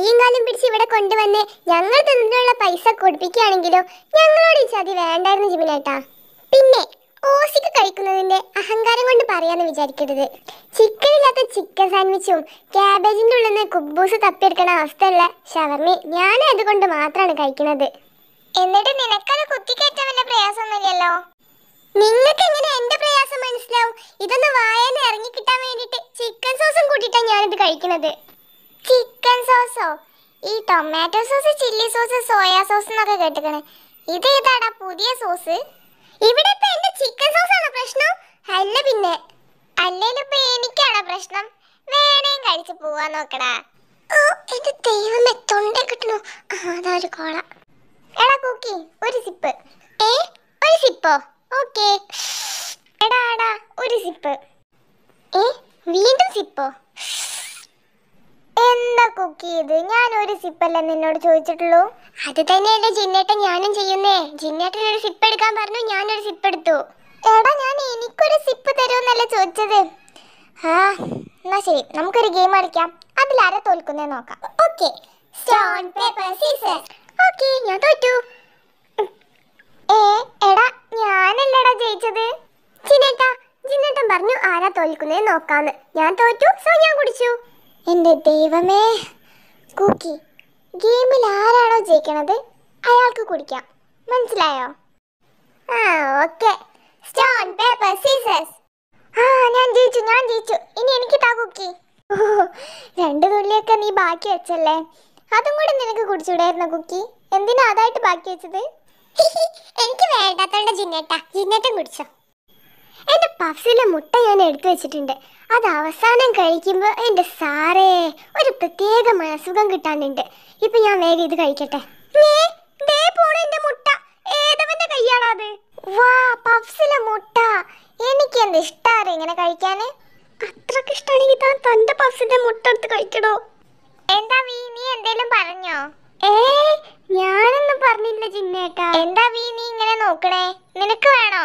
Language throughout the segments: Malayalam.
കൈയും കാലും പിടിച്ച് ഇവിടെ കൊണ്ടുവന്ന് ഞങ്ങൾ തന്നിട്ടുള്ള പൈസ കൊടുപ്പിക്കുകയാണെങ്കിലും ഞങ്ങളോട് ഈ ചതി വേണ്ടായിരുന്നു ജിമിനേട്ടാ പിന്നെ ഓസിക്ക് കഴിക്കുന്നതിന്റെ അഹങ്കാരം കൊണ്ട് പറയാന്ന് വിചാരിക്കരുത് ചിക്കൻ ഇല്ലാത്ത ചിക്കൻ സാൻഡ്വിച്ചും ക്യാബേജിന്റെ ഉള്ളിൽ നിന്ന് കുബൂസ് തപ്പിയെടുക്കണ അവസ്ഥയുള്ള ഷവർമി ഞാനും അതുകൊണ്ട് മാത്രമാണ് കഴിക്കുന്നത് എന്നിട്ട് നിനക്കത് കുത്തിക്കയറ്റാൻ വല്ല പ്രയാസമൊന്നുമില്ലല്ലോ നിങ്ങൾക്ക് എങ്ങനെ എന്റെ പ്രയാസം മനസ്സിലാവും ഇതൊന്ന് വായന ഇറങ്ങി കിട്ടാൻ വേണ്ടിട്ട് ചിക്കൻ സോസും കൂട്ടിയിട്ടാണ് ഞാനിത് കഴിക്കുന്നത് ചിക്കൻ സോസോ ഈ tomato sauce chilli sauce soya sauce എന്നൊക്കെ കേട്ടിക്കണേ ഇത് ഏതാടാ പുതിയ സോസ് ഇവിടെ ഇപ്പൊ എന്റെ ചിക്കൻ സോസ് ആണ് പ്രശ്നം അല്ല പിന്നെ അല്ലേലും ഇപ്പൊ എനിക്കാണോ പ്രശ്നം വേണേം കഴിച്ചു പോവാ നോക്കടാ ഓ എന്റെ ദൈവമേ തൊണ്ട കിട്ടണു അതാ ഒരു കോള എടാ കുക്കി ഒരു സിപ്പ് ഏ ഒരു സിപ്പോ ഓക്കേ എടാ എടാ ഒരു സിപ്പ് ഏ വീണ്ടും സിപ്പോ കുക്ക് ചെയ്ത് ഞാൻ ഒരു സിപ്പല്ല നിന്നോട് ചോദിച്ചിട്ടുള്ളൂ അത് തന്നെയല്ലേ ജിന്നേട്ടൻ ഞാനും ചെയ്യുന്നേ ജിന്നേട്ടൻ ഒരു സിപ്പ് എടുക്കാൻ പറഞ്ഞു ഞാനൊരു സിപ്പ് എടുത്തു എടാ ഞാൻ എനിക്കൊരു സിപ്പ് തരുമെന്നല്ല ചോദിച്ചത് ആ എന്നാ ശരി നമുക്കൊരു ഗെയിം കളിക്കാം ആരെ തോൽക്കുന്നേ നോക്കാം okay stone paper scissor okay ഞാൻ തോറ്റു ഏ എടാ ഞാനല്ലടാ ജയിച്ചത് ജിന്നേട്ടാ ജിന്നേട്ടൻ പറഞ്ഞു ആരാ തോൽക്കുന്നേ നോക്കാന്ന് ഞാൻ തോറ്റു സോ ഞാൻ കുടിച്ചു എന്റെ ദൈവമേ കുക്കി ഗെയിമിൽ ആരാണോ ജയിക്കണത് അയാൾക്ക് കുടിക്കാം മനസ്സിലായോ ആ ഓക്കെ സ്റ്റോൺ പേപ്പർ സീസസ് ആ ഞാൻ ജയിച്ചു ഞാൻ ജയിച്ചു ഇനി എനിക്ക് താ കുക്കി രണ്ട് തുള്ളിയൊക്കെ നീ ബാക്കി വെച്ചല്ലേ അതും കൂടെ നിനക്ക് കുടിച്ചുകൂടായിരുന്ന കുക്കി എന്തിനാ അതായിട്ട് ബാക്കി വെച്ചത് എനിക്ക് വേണ്ടാത്തോണ്ട് ജിന്നേട്ടാ ജിന്നേട്ടൻ കുടിച്ചോ എൻ്റെ പഫ്സിലെ മുട്ട ഞാൻ എടുത്തു വെച്ചിട്ടുണ്ട് അത് അവസാനം കഴിക്കുമ്പോൾ എൻ്റെ സാറേ ഒരു പ്രത്യേക മനസുഖം കിട്ടാനുണ്ട് ഇപ്പൊ ഞാൻ വേഗം ഇത് കഴിക്കട്ടെ ദേ മുട്ട ഏതവന്റെ കയ്യാണത് വാ പഫ്സിലെ മുട്ട എനിക്ക് എന്ത് ഇഷ്ടാറ് ഇങ്ങനെ കഴിക്കാന് അത്രക്ക് ഇഷ്ടമാണെങ്കിൽ താൻ തന്റെ പഫ്സിന്റെ മുട്ട എടുത്ത് കഴിക്കടോ എന്താ വീ നീ എന്തേലും പറഞ്ഞോ ഏ ഞാനൊന്നും പറഞ്ഞില്ല ചിന്നേട്ടാ എന്താ വീ നീ ഇങ്ങനെ നോക്കണേ നിനക്ക് വേണോ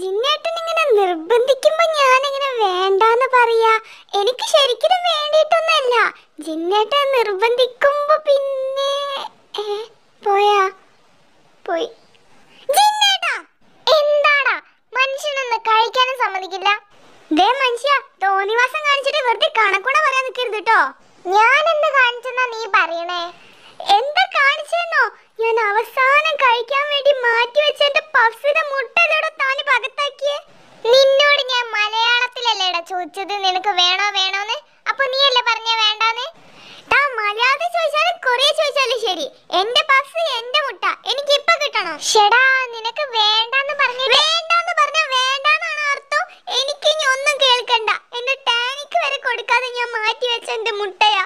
ജിന്നേട്ടൻ ഇങ്ങനെ നിർബന്ധിക്കുമ്പോ ഞാൻ ഇങ്ങനെ വേണ്ടാന്ന് പറയാ എനിക്ക് ശരിക്കും വേണ്ടിയിട്ടൊന്നല്ല ജിന്നേട്ടൻ നിർബന്ധിക്കുമ്പോ പിന്നെ പോയാ പോയി ജിന്നേട്ടാ എന്താടാ മനുഷ്യനൊന്ന് കഴിക്കാനും സമ്മതിക്കില്ല ദേ മനുഷ്യ തോന്നിവാസം കാണിച്ചിട്ട് വെറുതെ കണക്കൂടെ പറയാൻ നിൽക്കരുത് കേട്ടോ ഞാൻ എന്ത് കാണിച്ചെന്നാ നീ പറയണേ എന്താ കാണിച്ചെന്നോ ഞാൻ അവസാനം കഴിക്കാൻ വേണ്ടി മാറ്റി വെച്ച എന്റെ പഫ്സിന്റെ മുട്ടലോടെ ചോദിച്ചത് നിനക്ക് വേണോ വേണോന്ന് അപ്പൊ അല്ലേ പറഞ്ഞ വേണ്ടാന്ന് ടാ മലയാളം ചോദിച്ചാലും കൊറിയ ചോദിച്ചാലും ശരി എന്റെ പഫ്സ് എന്റെ മുട്ട എനിക്ക് ഇപ്പൊ കിട്ടണം ഷെടാ നിനക്ക് വേണ്ടാന്ന് പറഞ്ഞു വേണ്ടാന്ന് പറഞ്ഞ വേണ്ടാന്നാണ് അർത്ഥം എനിക്ക് ഇനി ഒന്നും കേൾക്കണ്ട എന്റെ ടാനിക്ക് വരെ കൊടുക്കാതെ ഞാൻ മാറ്റി വെച്ച എന്റെ മുട്ടയാ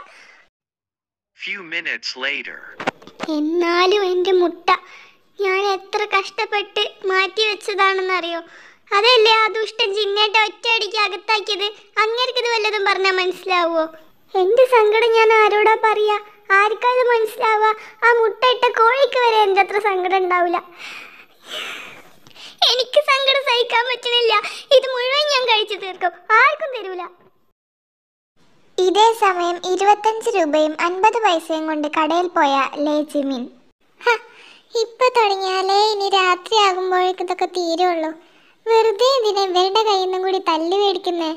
Few minutes later. എന്നാലും എൻ്റെ മുട്ട ഞാൻ എത്ര കഷ്ടപ്പെട്ട് മാറ്റി വെച്ചതാണെന്നറിയോ അതല്ലേ ആ ദുഷ്ടൻ ചിന്നേട്ട ഒറ്റയടിക്ക് അകത്താക്കിയത് അങ്ങേർക്കിത് വല്ലതും പറഞ്ഞാൽ മനസ്സിലാവുമോ എന്റെ സങ്കടം ഞാൻ ആരോടാ പറയാ ആർക്കത് മനസ്സിലാവുക ആ മുട്ടയിട്ട കോഴിക്ക് വരെ എന്റെ അത്ര സങ്കടം ഉണ്ടാവില്ല എനിക്ക് സങ്കടം സഹിക്കാൻ പറ്റുന്നില്ല ഇത് മുഴുവൻ ഞാൻ കഴിച്ചു തീർക്കും ആർക്കും തരൂല ഇതേ സമയം ഇരുപത്തഞ്ച് രൂപയും അൻപത് പൈസയും കൊണ്ട് കടയിൽ പോയ ലേ ജിമിൻ ഇപ്പൊ തുടങ്ങിയാലേ ഇനി രാത്രിയാകുമ്പോഴേക്കും ഇതൊക്കെ തീരുള്ളൂ വെറുതെ ഇതിനെ ഇവരുടെ കയ്യിൽ നിന്നും കൂടി തല്ലി മേടിക്കുന്നേ